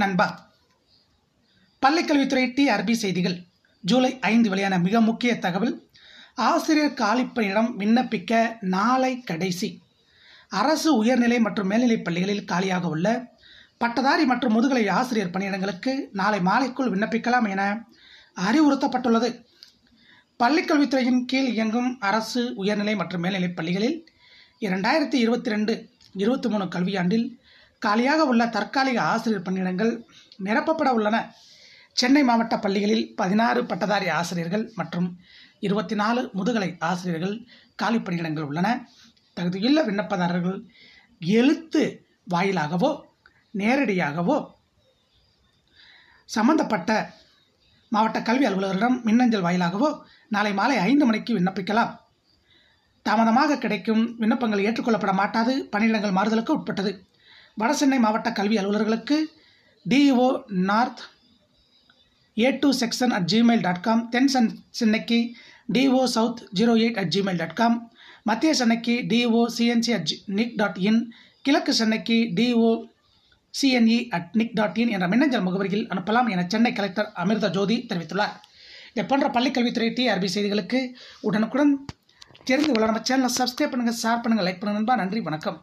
நண்பா பள்ளிக்கல்வித்துறை டிஆர்பி செய்திகள் ஜூலை ஐந்து வெளியான மிக முக்கிய தகவல் ஆசிரியர் காலிப்பணியிடம் விண்ணப்பிக்க நாளை கடைசி அரசு உயர்நிலை மற்றும் மேல்நிலைப் பள்ளிகளில் காலியாக உள்ள பட்டதாரி மற்றும் முதுகலை ஆசிரியர் பணியிடங்களுக்கு நாளை மாலைக்குள் விண்ணப்பிக்கலாம் என அறிவுறுத்தப்பட்டுள்ளது பள்ளிக்கல்வித்துறையின் கீழ் இயங்கும் அரசு உயர்நிலை மற்றும் மேல்நிலைப் பள்ளிகளில் இரண்டாயிரத்தி இருபத்தி ரெண்டு இருபத்தி மூணு கல்வியாண்டில் காலியாக உள்ள தற்காலிக ஆசிரியர் பணியிடங்கள் நிரப்பப்பட உள்ளன சென்னை மாவட்ட பள்ளிகளில் பதினாறு பட்டதாரி ஆசிரியர்கள் மற்றும் இருபத்தி நாலு முதுகலை ஆசிரியர்கள் காலி பணியிடங்கள் உள்ளன தகுதியுள்ள விண்ணப்பதாரர்கள் எழுத்து வாயிலாகவோ நேரடியாகவோ சம்பந்தப்பட்ட மாவட்ட கல்வி அலுவலரிடம் மின்னஞ்சல் வாயிலாகவோ நாளை மாலை ஐந்து மணிக்கு விண்ணப்பிக்கலாம் தாமதமாக கிடைக்கும் விண்ணப்பங்கள் ஏற்றுக்கொள்ளப்பட மாட்டாது பணியிடங்கள் மாறுதலுக்கு உட்பட்டது வடசென்னை மாவட்ட கல்வி அலுவலர்களுக்கு DEO north A two section at Gmail dot com தென் சென் சென்னைக்கு DO south zero eight at Gmail dot com மத்திய சென்னைக்கு DO CNC at NIC dot in கிழக்கு சென்னைக்கு DO CNE at NIC dot in என்ற மின்னஞ்சல் முகவரியில் அனுப்பலாம் என சென்னை கலெக்டர் அமிர்த ஜோதி தெரிவித்துள்ளார் இதை போன்ற பள்ளிக்கல்வித்துறை டிஆர்பி செய்திகளுக்கு உடனுக்குடன் தெரிந்து வளர நம்ம சேனலை சப்ஸ்கிரைப் பண்ணுங்கள் ஷேர் பண்ணுங்கள் லைக் பண்ணுங்கள் நண்பா நன்றி வணக்கம்